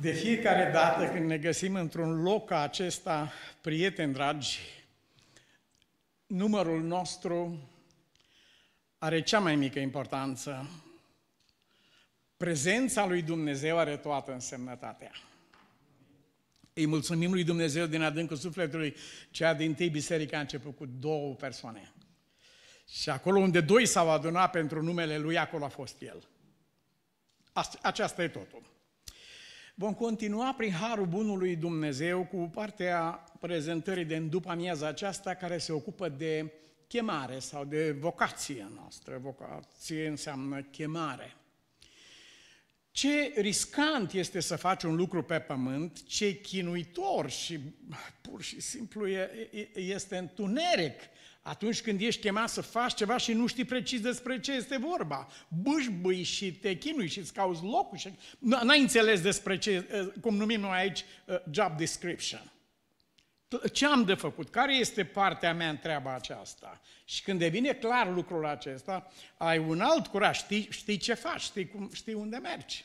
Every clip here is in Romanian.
De fiecare dată când ne găsim într-un loc ca acesta, prieteni dragi, numărul nostru are cea mai mică importanță. Prezența lui Dumnezeu are toată însemnătatea. Îi mulțumim lui Dumnezeu din adâncul sufletului, cea din tâi biserică a început cu două persoane. Și acolo unde doi s-au adunat pentru numele Lui, acolo a fost El. Aceasta e totul. Vom continua prin harul bunului Dumnezeu cu partea prezentării de după amiaza aceasta care se ocupă de chemare sau de vocația noastră. Vocație înseamnă chemare. Ce riscant este să faci un lucru pe pământ, ce chinuitor și pur și simplu este întuneric atunci când ești chemat să faci ceva și nu știi precis despre ce este vorba, bâșbâi și te chinui și îți cauți locul și n-ai înțeles despre ce, eh, cum numim noi aici, eh, job description. Ce am de făcut? Care este partea mea în treaba aceasta? Și când devine clar lucrul acesta, ai un alt curaj, știi, știi ce faci, știi, cum, știi unde mergi.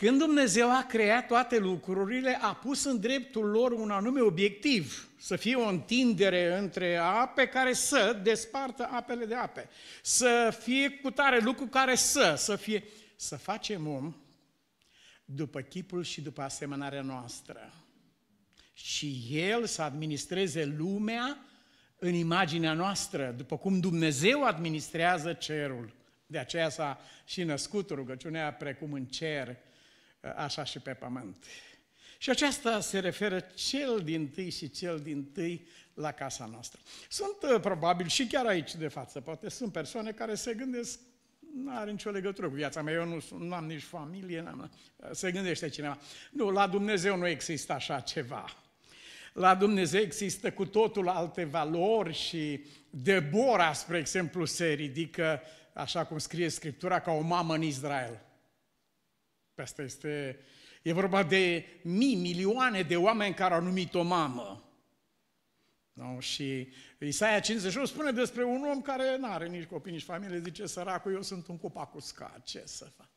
Când Dumnezeu a creat toate lucrurile, a pus în dreptul lor un anume obiectiv, să fie o întindere între ape care să despartă apele de ape, să fie cu tare lucru care să, să fie, să facem om după chipul și după asemănarea noastră. Și El să administreze lumea în imaginea noastră, după cum Dumnezeu administrează cerul. De aceea s-a și născut rugăciunea precum în cer, așa și pe pământ. Și aceasta se referă cel din tâi și cel din tâi la casa noastră. Sunt uh, probabil și chiar aici de față, poate sunt persoane care se gândesc nu are nicio legătură cu viața mea, eu nu, nu am nici familie, n-am, uh, se gândește cineva. Nu, la Dumnezeu nu există așa ceva. La Dumnezeu există cu totul alte valori și Debora, spre exemplu, se ridică, așa cum scrie Scriptura, ca o mamă în Israel. Că asta este... E vorba de mii, milioane de oameni care au numit o mamă. No? Și Isaia 51 spune despre un om care nu are nici copii, nici familie, zice, săracul, eu sunt un copac uscat, ce să fac?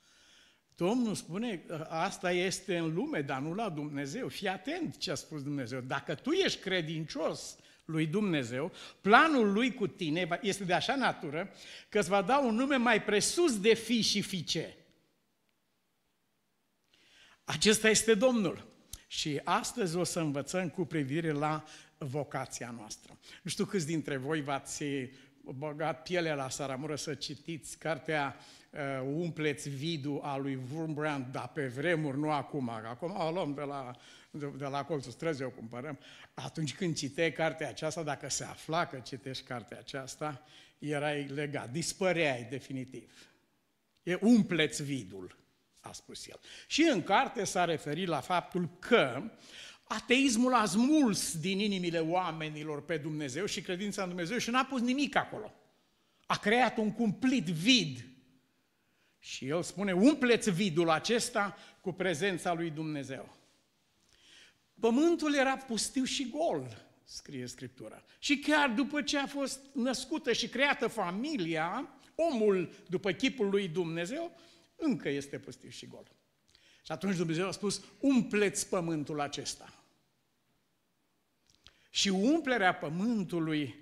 Domnul spune, asta este în lume, dar nu la Dumnezeu. Fii atent ce a spus Dumnezeu. Dacă tu ești credincios lui Dumnezeu, planul lui cu tine este de așa natură că îți va da un nume mai presus de fi și fiice. Acesta este Domnul. Și astăzi o să învățăm cu privire la vocația noastră. Nu știu câți dintre voi v-ați eh, băgat pielea la saramură să citiți cartea uh, Umpleți vidul a lui Wurmbrand, dar pe vremuri, nu acum. Acum o luăm de la, de, de la colțul străzii, o cumpărăm. Atunci când citeai cartea aceasta, dacă se afla că citești cartea aceasta, erai legat, dispăreai definitiv. E umpleți vidul a spus el. Și în carte s-a referit la faptul că ateismul a smuls din inimile oamenilor pe Dumnezeu și credința în Dumnezeu și n-a pus nimic acolo. A creat un cumplit vid. Și el spune, umpleți vidul acesta cu prezența lui Dumnezeu. Pământul era pustiu și gol, scrie Scriptura. Și chiar după ce a fost născută și creată familia, omul după chipul lui Dumnezeu, încă este pustiu și gol. Și atunci Dumnezeu a spus, umpleți pământul acesta. Și umplerea pământului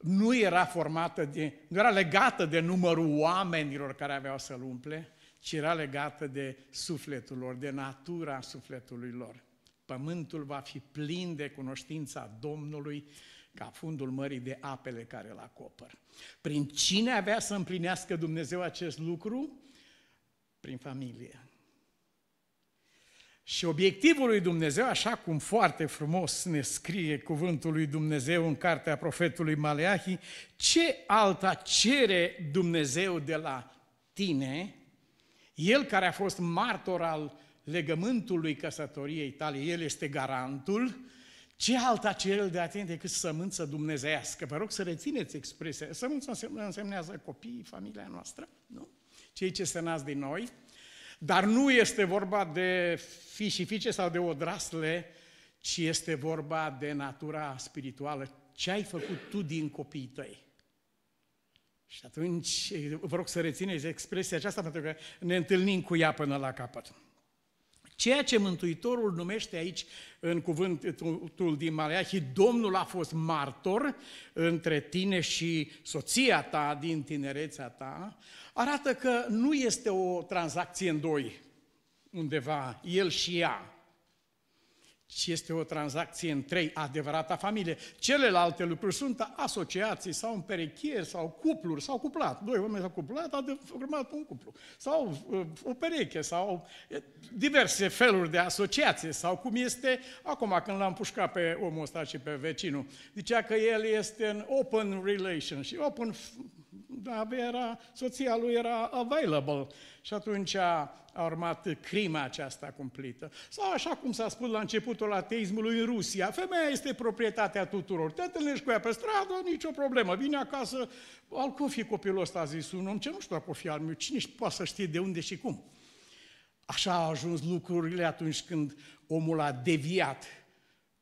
nu era formată de, nu era legată de numărul oamenilor care aveau să-l umple, ci era legată de sufletul lor, de natura sufletului lor. Pământul va fi plin de cunoștința Domnului ca fundul mării de apele care îl acopăr. Prin cine avea să împlinească Dumnezeu acest lucru? prin familie. Și obiectivul lui Dumnezeu, așa cum foarte frumos ne scrie cuvântul lui Dumnezeu în cartea profetului Maleahi, ce alta cere Dumnezeu de la tine, el care a fost martor al legământului căsătoriei tale, el este garantul, ce alta cere de la tine decât sămânță dumnezeiască? Vă rog să rețineți expresia. Sămânța însemnează copiii, familia noastră, nu? cei ce se nasc din noi, dar nu este vorba de fi și fiice sau de odrasle, ci este vorba de natura spirituală. Ce ai făcut tu din copiii tăi? Și atunci vă rog să rețineți expresia aceasta pentru că ne întâlnim cu ea până la capăt. Ceea ce Mântuitorul numește aici în cuvântul din Maleahi, Domnul a fost martor între tine și soția ta din tinerețea ta, arată că nu este o tranzacție în doi, undeva, el și ea, ci este o tranzacție în trei, adevărata familie. Celelalte lucruri sunt asociații sau împerechieri sau cupluri, sau cuplat. Doi oameni s-au cuplat, a format un cuplu. Sau uh, o pereche, sau diverse feluri de asociație, sau cum este acum când l-am pușcat pe omul ăsta și pe vecinul. Zicea că el este în open relationship, open dar avea, era, soția lui era available și atunci a, a urmat crima aceasta cumplită. Sau așa cum s-a spus la începutul ateismului în Rusia, femeia este proprietatea tuturor, te întâlnești cu ea pe stradă, nicio problemă, vine acasă, al cum fi copilul ăsta, a zis un om, ce nu știu dacă o fi al meu, cine poate să știe de unde și cum. Așa au ajuns lucrurile atunci când omul a deviat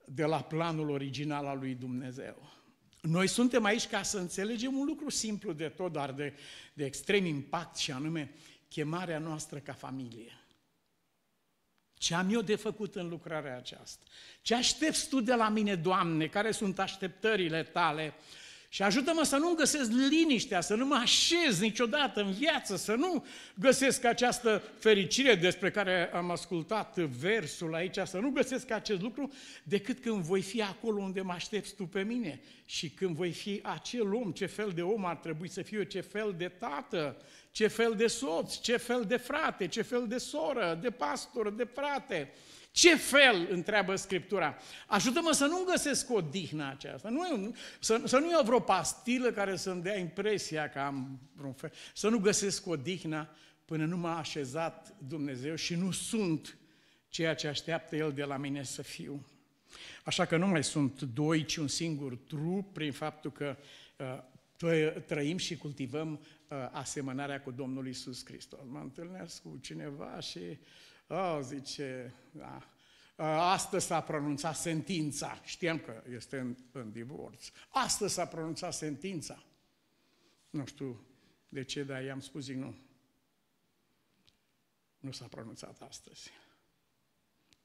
de la planul original al lui Dumnezeu. Noi suntem aici ca să înțelegem un lucru simplu de tot, dar de, de extrem impact și anume chemarea noastră ca familie. Ce am eu de făcut în lucrarea aceasta? Ce aștepți tu de la mine, Doamne? Care sunt așteptările tale? Uh, și ajută-mă să nu găsesc liniștea, să nu mă așez niciodată în viață, să nu găsesc această fericire despre care am ascultat versul aici, să nu găsesc acest lucru decât când voi fi acolo unde mă aștepți tu pe mine și când voi fi acel om, ce fel de om ar trebui să fiu, ce fel de tată, ce fel de soț, ce fel de frate, ce fel de soră, de pastor, de frate, ce fel, întreabă Scriptura? Ajută-mă să nu găsesc o dihnă aceasta, nu, să, să nu iau vreo pastilă care să-mi dea impresia că am vreun fel, să nu găsesc o dihnă până nu m-a așezat Dumnezeu și nu sunt ceea ce așteaptă El de la mine să fiu. Așa că nu mai sunt doi, ci un singur trup prin faptul că uh, trăim și cultivăm uh, asemănarea cu Domnul Isus Hristos. Mă întâlnesc cu cineva și uh, Oh, zice, da. Uh, astăzi s-a pronunțat sentința. Știam că este în, în divorț. Astăzi s-a pronunțat sentința. Nu știu de ce, dar i-am spus, zic, nu. Nu s-a pronunțat astăzi.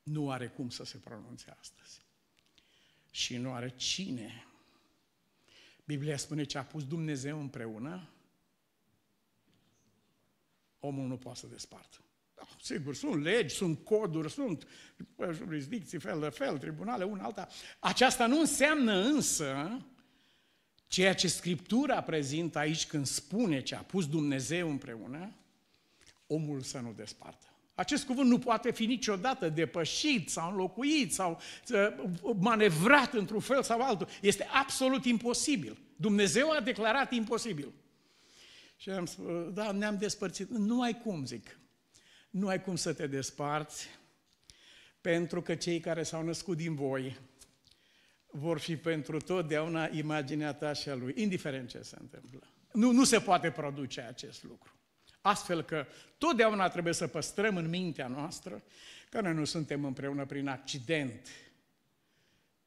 Nu are cum să se pronunțe astăzi. Și nu are cine. Biblia spune ce a pus Dumnezeu împreună, omul nu poate să despartă. Sigur, sunt legi, sunt coduri, sunt jurisdicții fel de fel, tribunale, una alta. Aceasta nu înseamnă însă ceea ce Scriptura prezintă aici când spune ce a pus Dumnezeu împreună, omul să nu despartă. Acest cuvânt nu poate fi niciodată depășit sau înlocuit sau ă, manevrat într-un fel sau altul. Este absolut imposibil. Dumnezeu a declarat imposibil. Și am spus, da, ne-am despărțit. Nu ai cum, zic nu ai cum să te desparți, pentru că cei care s-au născut din voi vor fi pentru totdeauna imaginea ta și a lui, indiferent ce se întâmplă. Nu, nu se poate produce acest lucru. Astfel că totdeauna trebuie să păstrăm în mintea noastră că noi nu suntem împreună prin accident,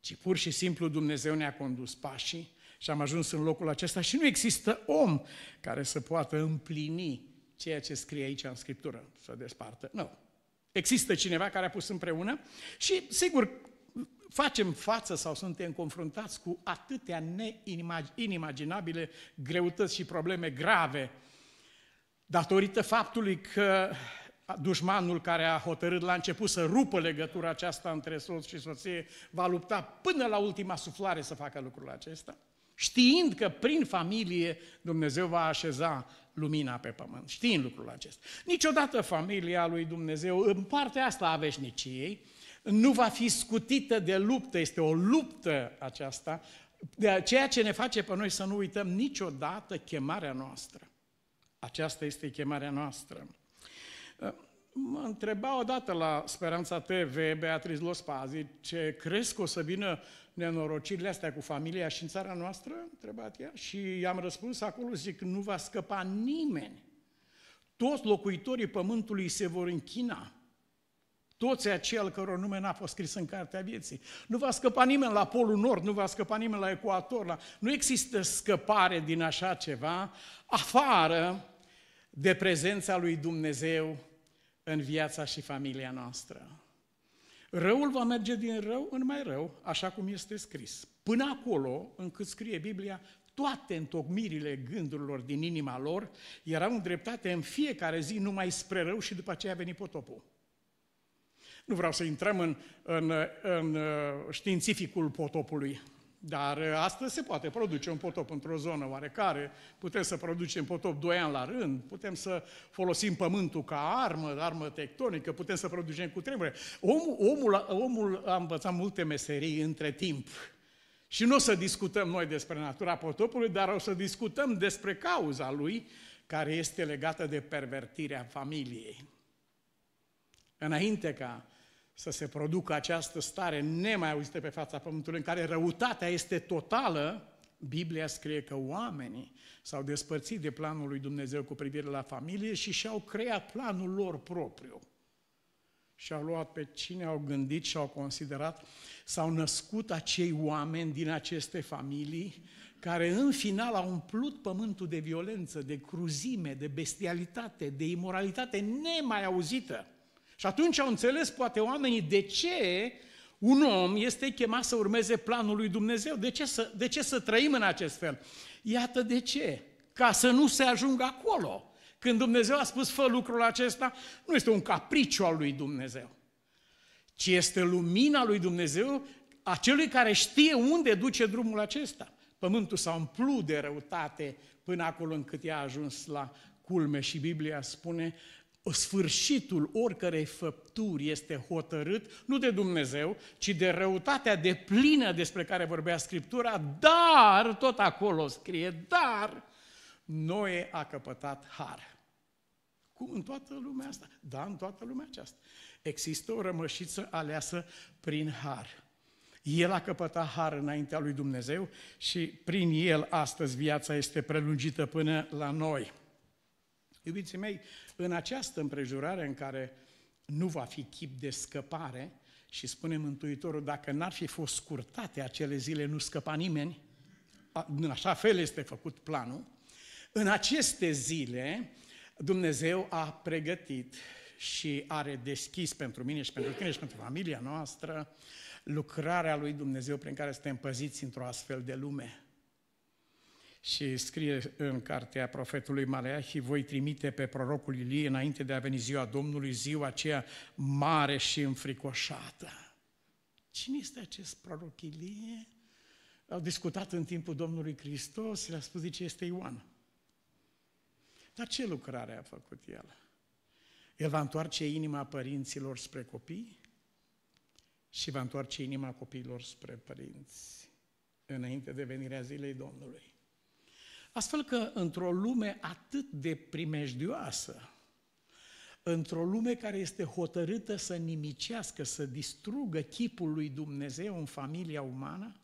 ci pur și simplu Dumnezeu ne-a condus pașii și am ajuns în locul acesta și nu există om care să poată împlini ceea ce scrie aici în Scriptură, să despartă. Nu. Există cineva care a pus împreună și, sigur, facem față sau suntem confruntați cu atâtea neimaginabile greutăți și probleme grave datorită faptului că dușmanul care a hotărât la început să rupă legătura aceasta între soț și soție va lupta până la ultima suflare să facă lucrul acesta, știind că prin familie Dumnezeu va așeza lumina pe pământ, știind lucrul acesta. Niciodată familia lui Dumnezeu, în partea asta a veșniciei, nu va fi scutită de luptă, este o luptă aceasta, de ceea ce ne face pe noi să nu uităm niciodată chemarea noastră. Aceasta este chemarea noastră. Mă întreba odată la Speranța TV, Beatriz Lospazi, ce crezi că o să vină nenorocirile astea cu familia și în țara noastră? Întrebat ea. Și i-am răspuns acolo, zic, nu va scăpa nimeni. Toți locuitorii pământului se vor închina. Toți aceia al căror nume n-a fost scris în Cartea Vieții. Nu va scăpa nimeni la Polul Nord, nu va scăpa nimeni la Ecuator. La... Nu există scăpare din așa ceva, afară de prezența lui Dumnezeu în viața și familia noastră. Răul va merge din rău în mai rău, așa cum este scris. Până acolo, încât scrie Biblia, toate întocmirile gândurilor din inima lor erau îndreptate în fiecare zi numai spre rău și după aceea a venit potopul. Nu vreau să intrăm în, în, în uh, științificul potopului, dar uh, astăzi se poate produce un potop într-o zonă oarecare, putem să producem potop doi ani la rând, putem să folosim pământul ca armă, armă tectonică, putem să producem cu tremure. Omul, omul, omul a învățat multe meserii între timp. Și nu o să discutăm noi despre natura potopului, dar o să discutăm despre cauza lui, care este legată de pervertirea familiei. Înainte ca să se producă această stare nemai auzită pe fața Pământului, în care răutatea este totală, Biblia scrie că oamenii s-au despărțit de planul lui Dumnezeu cu privire la familie și și-au creat planul lor propriu. Și-au luat pe cine au gândit și au considerat, s-au născut acei oameni din aceste familii care în final au umplut pământul de violență, de cruzime, de bestialitate, de imoralitate nemai auzită. Și atunci au înțeles poate oamenii de ce un om este chemat să urmeze planul lui Dumnezeu. De ce să, de ce să trăim în acest fel? Iată de ce. Ca să nu se ajungă acolo. Când Dumnezeu a spus fă lucrul acesta, nu este un capriciu al lui Dumnezeu, ci este lumina lui Dumnezeu a celui care știe unde duce drumul acesta. Pământul s-a umplut de răutate până acolo încât i a ajuns la culme și Biblia spune sfârșitul oricărei făpturi este hotărât nu de Dumnezeu, ci de răutatea de plină despre care vorbea Scriptura, dar, tot acolo scrie, dar, Noe a căpătat har. Cum în toată lumea asta? Da, în toată lumea aceasta. Există o rămășiță aleasă prin har. El a căpătat har înaintea lui Dumnezeu și prin el astăzi viața este prelungită până la noi. Iubiții mei, în această împrejurare în care nu va fi chip de scăpare, și spune Mântuitorul, dacă n-ar fi fost scurtate acele zile, nu scăpa nimeni, în așa fel este făcut planul, în aceste zile Dumnezeu a pregătit și are deschis pentru mine și pentru tine și pentru familia noastră lucrarea lui Dumnezeu prin care suntem păziți într-o astfel de lume și scrie în cartea profetului Maleahi, voi trimite pe prorocul Ilie înainte de a veni ziua Domnului, ziua aceea mare și înfricoșată. Cine este acest proroc Ilie? Au discutat în timpul Domnului Hristos, le-a spus, zice, este Ioan. Dar ce lucrare a făcut el? El va întoarce inima părinților spre copii și va întoarce inima copiilor spre părinți înainte de venirea zilei Domnului. Astfel că într-o lume atât de primejdioasă, într-o lume care este hotărâtă să nimicească, să distrugă chipul lui Dumnezeu în familia umană,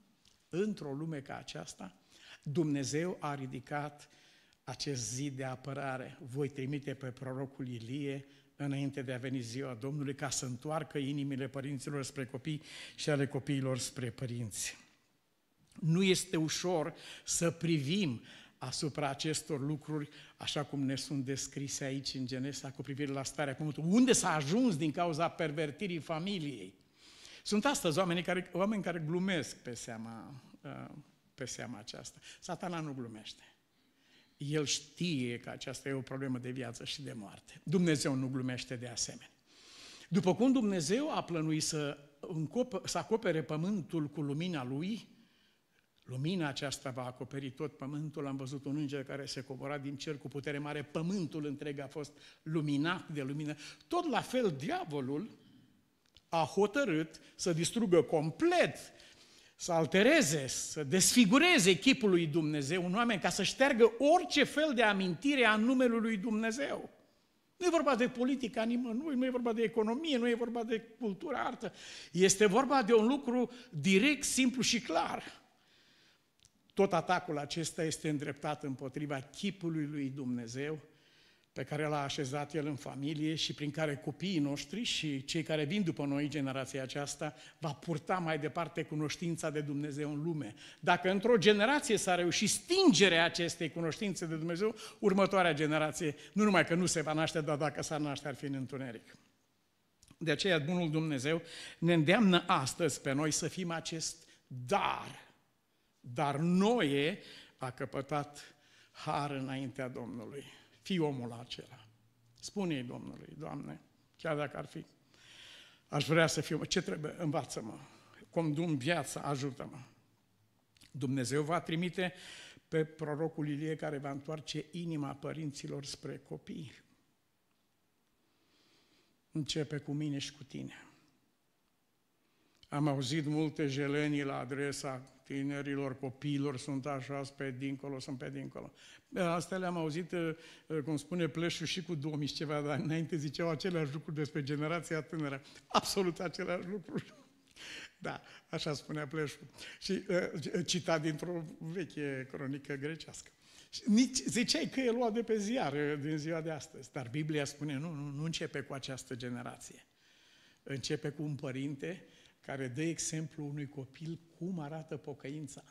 într-o lume ca aceasta, Dumnezeu a ridicat acest zid de apărare. Voi trimite pe prorocul Ilie înainte de a veni ziua Domnului ca să întoarcă inimile părinților spre copii și ale copiilor spre părinți. Nu este ușor să privim asupra acestor lucruri, așa cum ne sunt descrise aici în Genesa cu privire la starea pământului. Unde s-a ajuns din cauza pervertirii familiei? Sunt astăzi oameni care, oameni care glumesc pe seama, uh, pe seama aceasta. Satana nu glumește. El știe că aceasta e o problemă de viață și de moarte. Dumnezeu nu glumește de asemenea. După cum Dumnezeu a plănuit să, încop, să acopere pământul cu lumina Lui, Lumina aceasta va acoperi tot pământul. Am văzut un înger care se cobora din cer cu putere mare. Pământul întreg a fost luminat de lumină. Tot la fel, diavolul a hotărât să distrugă complet, să altereze, să desfigureze chipul lui Dumnezeu un oameni ca să șteargă orice fel de amintire a numelui lui Dumnezeu. Nu e vorba de politică nimănui, nu e vorba de economie, nu e vorba de cultură, artă. Este vorba de un lucru direct, simplu și clar. Tot atacul acesta este îndreptat împotriva chipului lui Dumnezeu pe care l-a așezat El în familie și prin care copiii noștri și cei care vin după noi, generația aceasta, va purta mai departe cunoștința de Dumnezeu în lume. Dacă într-o generație s-a reușit stingerea acestei cunoștințe de Dumnezeu, următoarea generație nu numai că nu se va naște, dar dacă s-ar naște ar fi în întuneric. De aceea Bunul Dumnezeu ne îndeamnă astăzi pe noi să fim acest dar dar Noe a căpătat har înaintea Domnului. Fii omul acela. Spune-i Domnului, Doamne, chiar dacă ar fi. Aș vrea să fiu, ce trebuie, învață-mă, condum viața, ajută-mă. Dumnezeu va trimite pe prorocul Ilie care va întoarce inima părinților spre copii. Începe cu mine și cu tine. Am auzit multe jelenii la adresa tinerilor, copiilor sunt așa, sunt pe dincolo, sunt pe dincolo. Asta le-am auzit, uh, cum spune Pleșu, și cu 2000 și ceva de ani înainte, ziceau aceleași lucruri despre generația tânără. Absolut aceleași lucruri. Da, așa spunea Pleșu. Și uh, cita dintr-o veche cronică grecească. Nici, ziceai că e luat de pe ziar uh, din ziua de astăzi, dar Biblia spune nu, nu, nu începe cu această generație. Începe cu un părinte uh, care dă exemplu unui copil cum arată pocăința,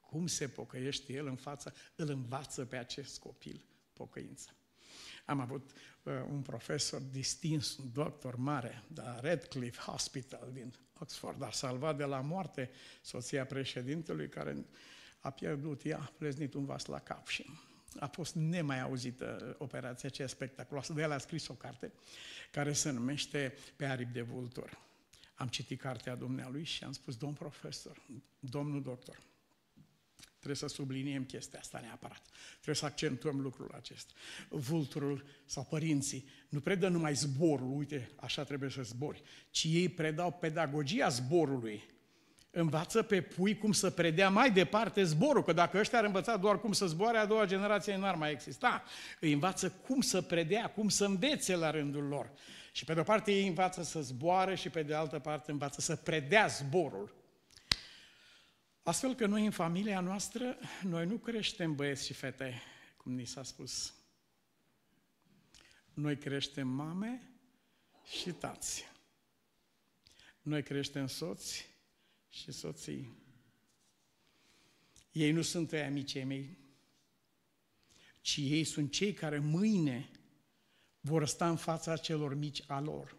cum se pocăiește el în fața, îl învață pe acest copil pocăința. Am avut uh, un profesor distins, un doctor mare, de la Radcliffe Hospital din Oxford, a salvat de la moarte soția președintelui care a pierdut, ea a pleznit un vas la cap și a fost nemai auzită uh, operația aceea spectaculoasă. De el a scris o carte care se numește Pe aripi de vulturi am citit cartea dumnealui și am spus, domn profesor, domnul doctor, trebuie să subliniem chestia asta neapărat. Trebuie să accentuăm lucrul acesta. Vulturul sau părinții nu predă numai zborul, uite, așa trebuie să zbori, ci ei predau pedagogia zborului. Învață pe pui cum să predea mai departe zborul, că dacă ăștia ar învăța doar cum să zboare, a doua generație n-ar mai exista. Îi învață cum să predea, cum să învețe la rândul lor. Și pe de o parte ei învață să zboare și pe de altă parte învață să predea zborul. Astfel că noi în familia noastră, noi nu creștem băieți și fete, cum ni s-a spus. Noi creștem mame și tați. Noi creștem soți și soții. Ei nu sunt ăia micii mei, ci ei sunt cei care mâine vor sta în fața celor mici a lor.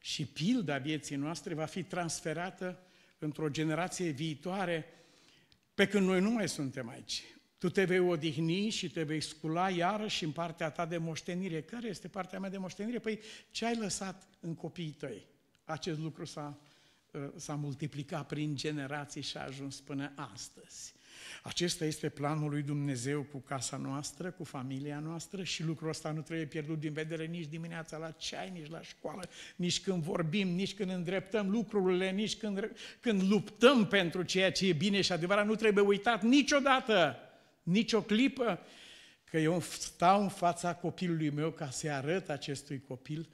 Și pilda vieții noastre va fi transferată într-o generație viitoare, pe când noi nu mai suntem aici. Tu te vei odihni și te vei scula iarăși în partea ta de moștenire. Care este partea mea de moștenire? Păi ce ai lăsat în copiii tăi? Acest lucru s-a, uh, s-a multiplicat prin generații și a ajuns până astăzi. Acesta este planul lui Dumnezeu cu casa noastră, cu familia noastră și lucrul ăsta nu trebuie pierdut din vedere nici dimineața la ceai, nici la școală, nici când vorbim, nici când îndreptăm lucrurile, nici când, când luptăm pentru ceea ce e bine și adevărat, nu trebuie uitat niciodată, nicio clipă, că eu stau în fața copilului meu ca să-i arăt acestui copil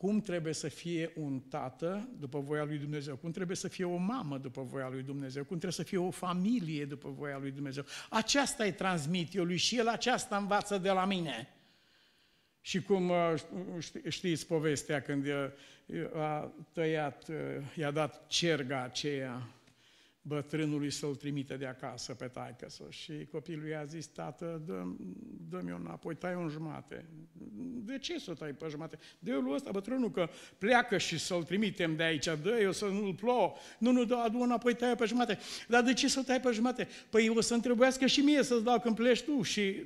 cum trebuie să fie un tată după voia lui Dumnezeu, cum trebuie să fie o mamă după voia lui Dumnezeu, cum trebuie să fie o familie după voia lui Dumnezeu. Aceasta îi transmit eu lui și el aceasta învață de la mine. Și cum uh, știți povestea când uh, a tăiat, uh, i-a dat cerga aceea bătrânului să-l trimite de acasă pe taică Și copilul i-a zis, tată, dă, dă un apoi, tai un jumate. De ce să tai pe jumate? de eu ăsta, bătrânul, că pleacă și să-l trimitem de aici, dă eu să nu-l plouă. Nu, nu, dă, un apoi, tai pe jumate. Dar de ce să tai pe jumate? Păi o să-mi trebuiască și mie să-ți dau când pleci tu și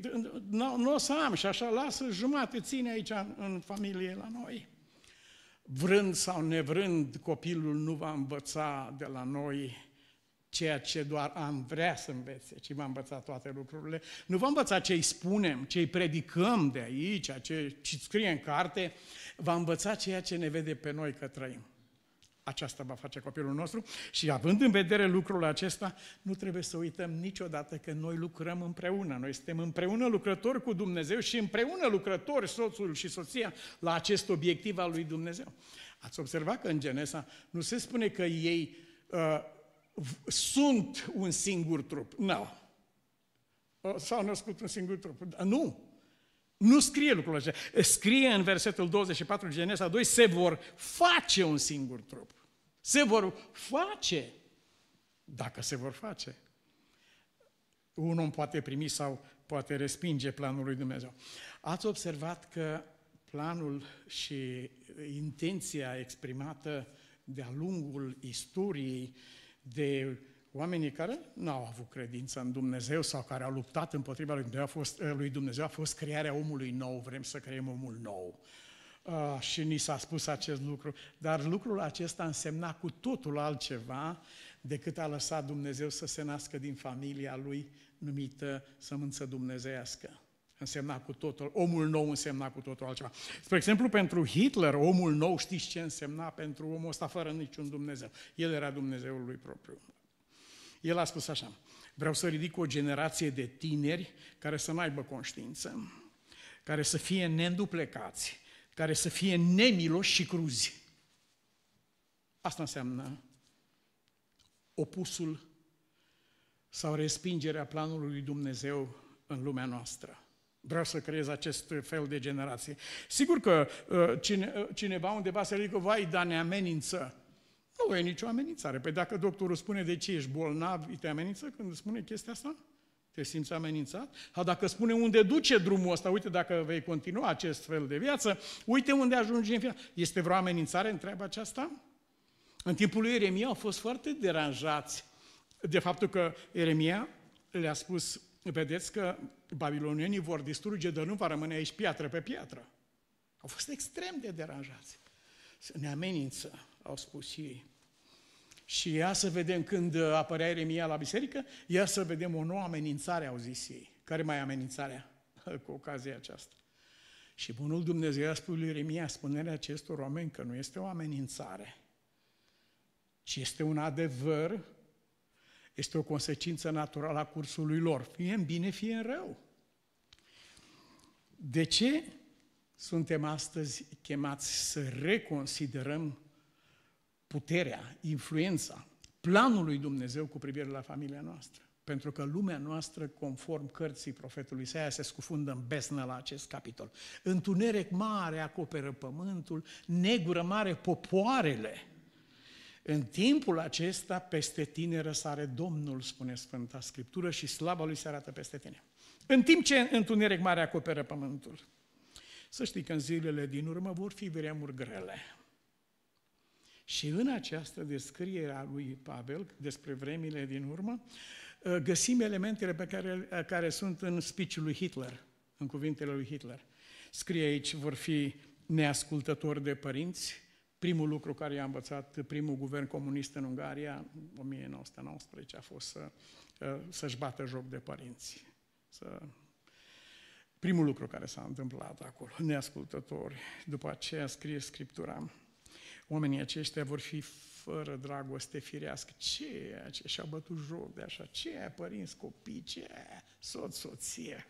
nu, nu o să am și așa, lasă jumate, ține aici în, în familie la noi. Vrând sau nevrând, copilul nu va învăța de la noi ceea ce doar am vrea să învețe, ci v-a învățat toate lucrurile. Nu v-a învățat ce îi spunem, ce îi predicăm de aici, ce scrie în carte, v-a învățat ceea ce ne vede pe noi că trăim. Aceasta va face copilul nostru și având în vedere lucrul acesta, nu trebuie să uităm niciodată că noi lucrăm împreună. Noi suntem împreună lucrători cu Dumnezeu și împreună lucrători soțul și soția la acest obiectiv al lui Dumnezeu. Ați observat că în Genesa nu se spune că ei uh, sunt un singur trup. Nu. No. S-au născut un singur trup. Da, nu. Nu scrie lucrul acesta. Scrie în versetul 24 Genesa 2, se vor face un singur trup. Se vor face. Dacă se vor face. Un om poate primi sau poate respinge planul lui Dumnezeu. Ați observat că planul și intenția exprimată de-a lungul istoriei uh, de oamenii care nu au avut credință în Dumnezeu sau care au luptat împotriva lui Dumnezeu a fost, eh, lui Dumnezeu a fost crearea omului nou, vrem să creăm omul nou. Uh, și ni s-a spus acest lucru, dar lucrul acesta însemna cu totul altceva decât a lăsat Dumnezeu să se nască din familia lui numită sămânță dumnezească însemna cu totul, omul nou însemna cu totul altceva. Spre exemplu, pentru Hitler, omul nou știți ce însemna pentru omul ăsta fără niciun Dumnezeu. El era Dumnezeul lui propriu. El a spus așa, vreau să ridic o generație de tineri care să n-aibă conștiință, care să fie neînduplecați, care să fie nemiloși și cruzi. Asta înseamnă opusul sau respingerea planului lui Dumnezeu în lumea noastră. Vreau să creez acest fel de generație. Sigur că uh, cine, uh, cineva undeva se ridică, vai, dar ne amenință. Nu e nicio amenințare. Păi dacă doctorul spune de ce ești bolnav, te amenință când spune chestia asta? Te simți amenințat? Ha, dacă spune unde duce drumul ăsta, uite dacă vei continua acest fel de viață, uite unde ajungi în final. Este vreo amenințare în treaba aceasta? În timpul lui Eremia au fost foarte deranjați de faptul că Eremia le-a spus vedeți că babilonienii vor distruge, dar nu va rămâne aici piatră pe piatră. Au fost extrem de deranjați. Ne amenință, au spus ei. Și ia să vedem când apărea Eremia la biserică, ia să vedem o nouă amenințare, au zis ei. Care mai e amenințarea cu ocazia aceasta? Și bunul Dumnezeu a spus lui Eremia, spunerea acestor oameni că nu este o amenințare, ci este un adevăr este o consecință naturală a cursului lor, fie în bine, fie în rău. De ce suntem astăzi chemați să reconsiderăm puterea, influența planul lui Dumnezeu cu privire la familia noastră? Pentru că lumea noastră, conform cărții profetului Isaia, se scufundă în besnă la acest capitol. Întuneric mare acoperă pământul, negură mare popoarele. În timpul acesta, peste tine răsare Domnul, spune Sfânta Scriptură, și slava lui se arată peste tine. În timp ce întuneric mare acoperă pământul. Să știi că în zilele din urmă vor fi vremuri grele. Și în această descriere a lui Pavel despre vremile din urmă, ă, găsim elementele pe care, ă, care sunt în speech lui Hitler, în cuvintele lui Hitler. Scrie aici, vor fi neascultători de părinți, primul lucru care i-a învățat primul guvern comunist în Ungaria, 1919, a fost să, să-și bată joc de părinți. Să... Primul lucru care s-a întâmplat acolo, neascultători, după aceea scrie Scriptura, oamenii aceștia vor fi fără dragoste firească. Ce e ce și-a bătut joc de așa? Ce e părinți, copii, ce e soț, soție?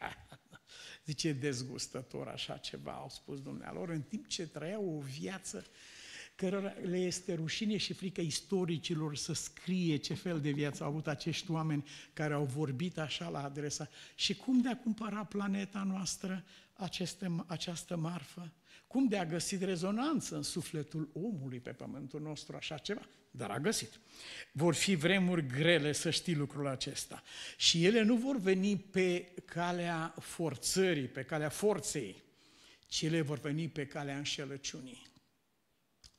Zice, dezgustător așa ceva, au spus dumnealor, în timp ce trăiau o viață uh, cărora le este rușine și frică istoricilor să scrie ce fel de viață au avut acești oameni care au vorbit așa la adresa și cum de a cumpăra planeta noastră aceste, această marfă, cum de a găsit rezonanță în sufletul omului pe pământul nostru așa ceva, dar a găsit. Vor fi vremuri grele să știi lucrul acesta și ele nu vor veni pe calea forțării, pe calea forței, ci ele vor veni pe calea înșelăciunii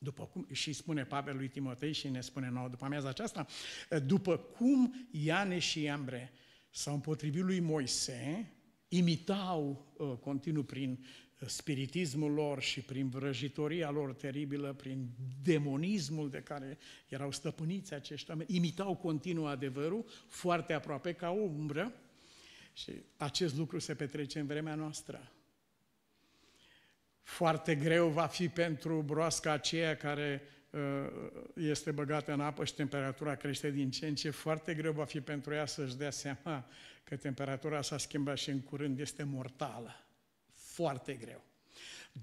după cum, și spune Pavel lui Timotei și ne spune nouă după amiaza aceasta, eh, după cum Iane și Iambre s-au împotrivit lui Moise, imitau uh, continuu prin eh, spiritismul lor și prin vrăjitoria lor teribilă, prin demonismul de care erau stăpâniți acești oameni, imitau continuu adevărul foarte aproape ca o umbră și acest lucru se petrece în vremea noastră foarte greu va fi pentru broasca aceea care uh, este băgată în apă și temperatura crește din ce în ce, foarte greu va fi pentru ea să-și dea seama că temperatura s-a schimbat și în curând este mortală. Foarte greu.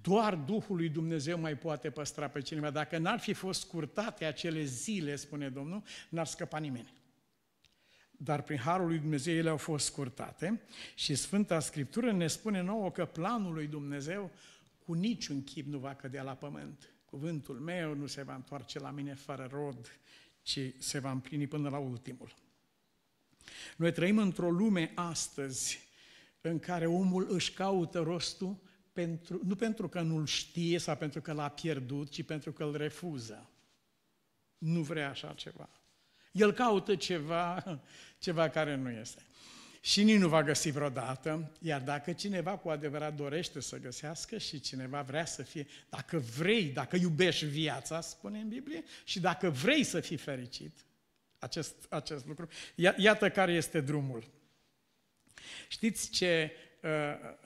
Doar Duhul lui Dumnezeu mai poate păstra pe cineva. Dacă n-ar fi fost scurtate acele zile, spune Domnul, n-ar scăpa nimeni. Dar prin Harul lui Dumnezeu ele au fost scurtate și Sfânta Scriptură ne spune nouă că planul lui Dumnezeu cu niciun chip nu va cădea la pământ. Cuvântul meu nu se va întoarce la mine fără rod, ci se va împlini până la ultimul. Noi trăim într-o lume astăzi în care omul își caută rostul pentru, nu pentru că nu-l știe sau pentru că l-a pierdut, ci pentru că îl refuză. Nu vrea așa ceva. El caută ceva, ceva care nu este și nici nu va găsi vreodată, iar dacă cineva cu adevărat dorește să găsească și cineva vrea să fie, dacă vrei, dacă iubești viața, spune în Biblie, și dacă vrei să fii fericit, acest, acest lucru, ia, iată care este drumul. Știți ce, uh,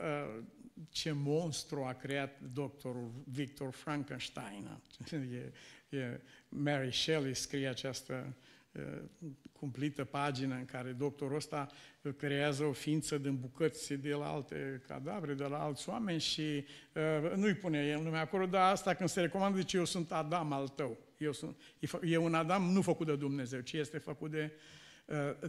uh, ce monstru a creat doctorul Victor Frankenstein? e, e Mary Shelley scrie această cumplită pagină în care doctorul ăsta creează o ființă din bucăți de la alte cadavre, de la alți oameni și nu-i pune el nume acolo, dar asta când se recomandă, zice, eu sunt Adam al tău. Eu sunt, e un Adam nu făcut de Dumnezeu, ci este făcut de,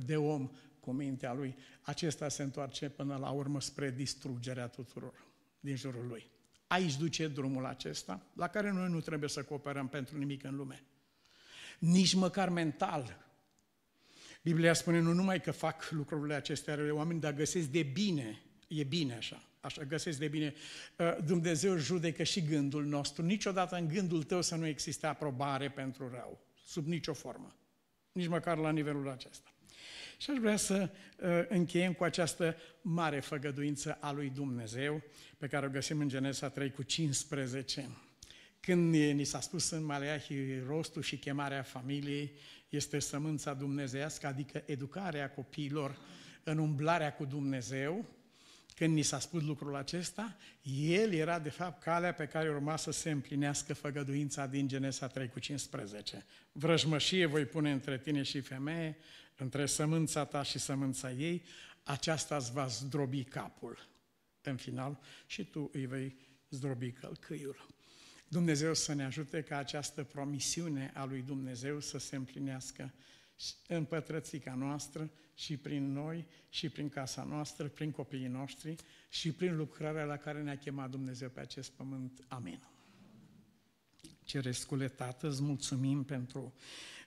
de om cu mintea lui. Acesta se întoarce până la urmă spre distrugerea tuturor din jurul lui. Aici duce drumul acesta, la care noi nu trebuie să cooperăm pentru nimic în lume nici măcar mental. Biblia spune nu numai că fac lucrurile acestea rele oameni, dar găsesc de bine, e bine așa, așa găsesc de bine. Uh, Dumnezeu judecă și gândul nostru. Niciodată în gândul tău să nu existe aprobare pentru rău, sub nicio formă, nici măcar la nivelul acesta. Și aș vrea să uh, încheiem cu această mare făgăduință a lui Dumnezeu, pe care o găsim în Genesa 3 cu 15. Când ni s-a spus în Maleahi, rostul și chemarea familiei este sămânța dumnezeiască, adică educarea copiilor în umblarea cu Dumnezeu, când ni s-a spus lucrul acesta, el era de fapt calea pe care urma să se împlinească făgăduința din Genesa 3 cu 15. Vrăjmășie voi pune între tine și femeie, între sămânța ta și sămânța ei, aceasta îți va zdrobi capul în final și tu îi vei zdrobi călcâiul. Dumnezeu să ne ajute ca această promisiune a lui Dumnezeu să se împlinească în pătrățica noastră și prin noi și prin casa noastră, prin copiii noștri și prin lucrarea la care ne-a chemat Dumnezeu pe acest pământ. Amin. Cerescule Tată, îți mulțumim pentru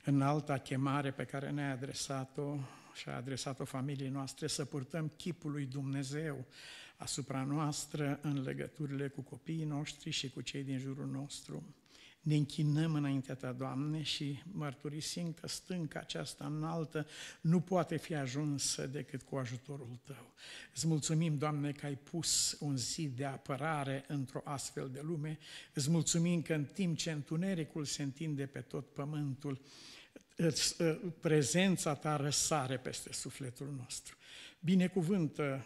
în alta chemare pe care ne-a adresat-o și a adresat-o familiei noastre, să purtăm chipul lui Dumnezeu asupra noastră în legăturile cu copiii noștri și cu cei din jurul nostru ne închinăm înaintea Ta, Doamne, și mărturisim că stânca aceasta înaltă nu poate fi ajunsă decât cu ajutorul Tău. Îți mulțumim, Doamne, că ai pus un zid de apărare într-o astfel de lume. Îți mulțumim că în timp ce întunericul se întinde pe tot pământul, ă, prezența Ta răsare peste sufletul nostru. Binecuvântă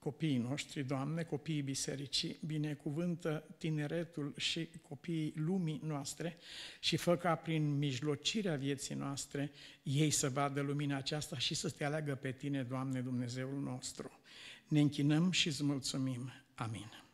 copiii noștri, Doamne, copiii bisericii, binecuvântă tineretul și copiii lumii noastre și fă ca prin mijlocirea vieții noastre ei să vadă lumina aceasta și să te aleagă pe Tine, Doamne Dumnezeul nostru. Ne închinăm și îți mulțumim. Amin.